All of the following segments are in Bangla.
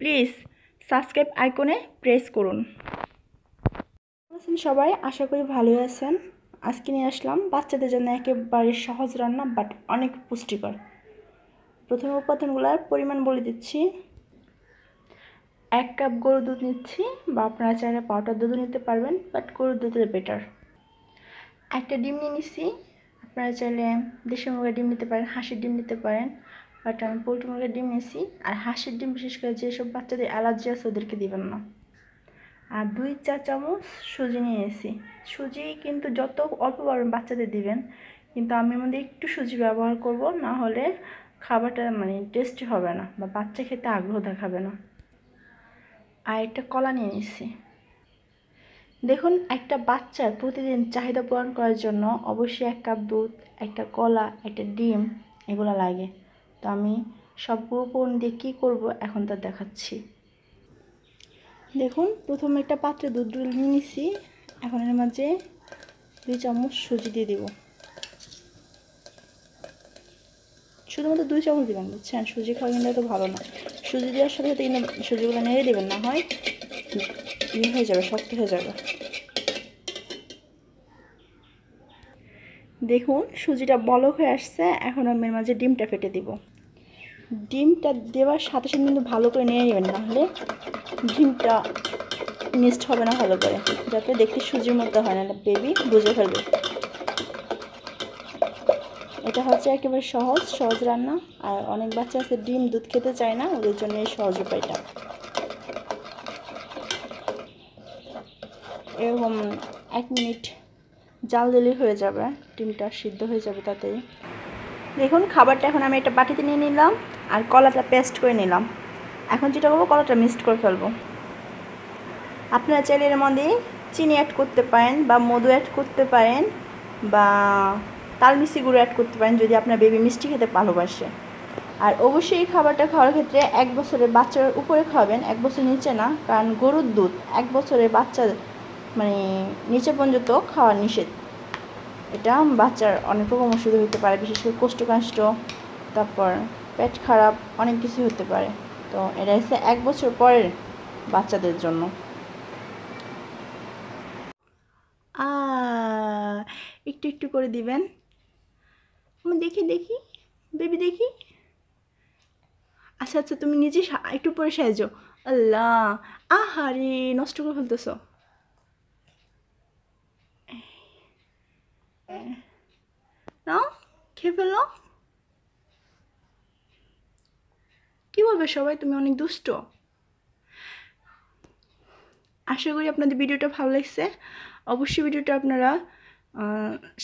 প্লিজ সাবস্ক্রাইব আইকনে প্রেস করুন আছেন সবাই আশা করি ভালোই আছেন আজকে নিয়ে আসলাম বাচ্চাদের জন্য একেবারে সহজ রান্না বাট অনেক পুষ্টিকর প্রথমে উপাদানগুলোর পরিমাণ বলে দিচ্ছি এক কাপ গরুর দুধ নিচ্ছি বা আপনারা চাইলে পাউডার দুধও নিতে পারবেন বাট গরুর দুধের বেটার একটা ডিম নিয়ে নিচ্ছি আপনারা চাইলে দেশি মুরগের ডিম নিতে পারেন হাঁসির ডিম নিতে পারেন বাট আমি পোলট্রি মুরগির ডিম নিয়েছি আর হাঁসের ডিম বিশেষ করে যেসব বাচ্চাদের অ্যালার্জি আছে ওদেরকে দেবেন না আর দুই চা চামচ সুজি নিয়েছি সুজি কিন্তু যত অল্প পারবেন বাচ্চাদের দিবেন কিন্তু আমি আমাদের একটু সুজি ব্যবহার করব না হলে খাবারটা মানে টেস্টি হবে না বা বাচ্চা খেতে আগ্রহ দেখাবে না আর একটা কলা নিয়ে এসেছি দেখুন একটা বাচ্চার প্রতিদিন চাহিদা পূরণ করার জন্য অবশ্যই এক কাপ দুধ একটা কলা একটা ডিম এগুলো লাগে তো আমি সব উপকরণ দিয়ে কী করবো এখন তা দেখাচ্ছি দেখুন প্রথমে একটা পাত্রে দুধ নিয়ে নিছি এখন এর মাঝে দুই চামচ সুজি দিয়ে দেব শুধুমাত্র দুই চামচ দেবেন বুঝছেন সুজি খাওয়া কিন্তু এত ভালো না সুজি দেওয়ার সাথে সাথে কিন্তু সুজিগুলো নেড়ে দেবেন না হয় ইয়ে হয়ে যাবে শক্ত হয়ে যাবে দেখুন সুজিটা বলক হয়ে আসছে এখন আমি এর মাঝে ডিমটা ফেটে দিব ডিমটা দেওয়ার সাথে সাথে কিন্তু ভালো করে নিয়ে নেবেন নাহলে ডিমটা মিক্সড হবে না ভালো করে যাতে দেখতে সুজির মতো হয় না বেবি বুঝে ফেলবে এটা হচ্ছে একেবারে সহজ সহজ রান্না আর অনেক বাচ্চা আছে ডিম দুধ খেতে চায় না ওদের জন্য এই সহজ উপায়টা এরকম এক মিনিট জাল দিলেই হয়ে যাবে ডিমটা সিদ্ধ হয়ে যাবে তাতেই দেখুন খাবারটা এখন আমি একটা বাটিতে নিয়ে নিলাম আর কলাটা পেস্ট করে নিলাম এখন যেটা করবো কলাটা মিক্সড করে ফেলবো আপনারা চাইলে এর মধ্যে চিনি অ্যাড করতে পারেন বা মধু অ্যাড করতে পারেন বা মিষ্টি গুঁড়ো অ্যাড করতে পারেন যদি আপনার বেবি মিষ্টি খেতে ভালোবাসে আর অবশ্যই এই খাবারটা খাওয়ার ক্ষেত্রে এক বছরের বাচ্চার উপরে খাওয়াবেন এক বছর নিচে না কারণ গরুর দুধ এক বছরের বাচ্চা মানে নিচে পর্যন্ত খাওয়া নিষেধ এটা বাচ্চার অনেক রকম অসুবিধা হতে পারে বিশেষ করে কোষ্ঠকাষ্ট তারপর পেট খারাপ অনেক কিছু হতে পারে তো এটা হচ্ছে এক বছর পরের বাচ্চাদের জন্য একটু একটু করে দিবেন দেখি দেখি বেবি দেখি আচ্ছা আচ্ছা তুমি নিজে একটু পরে সাহায্য আল্লাহ আহারে নষ্ট করে ফেলতেছো নাও খেয়ে ফেলো কি বলবে সবাই তুমি অনেক দুষ্ট আশা করি আপনাদের ভিডিওটা ভালো লাগছে অবশ্যই ভিডিওটা আপনারা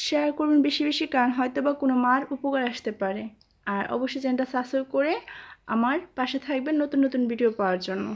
শেয়ার করবেন বেশি বেশি কারণ হয়তো বা কোনো মার উপকার আসতে পারে আর অবশ্যই চ্যানেলটা সাবস্ক্রাইব করে আমার পাশে থাকবেন নতুন নতুন ভিডিও পাওয়ার জন্য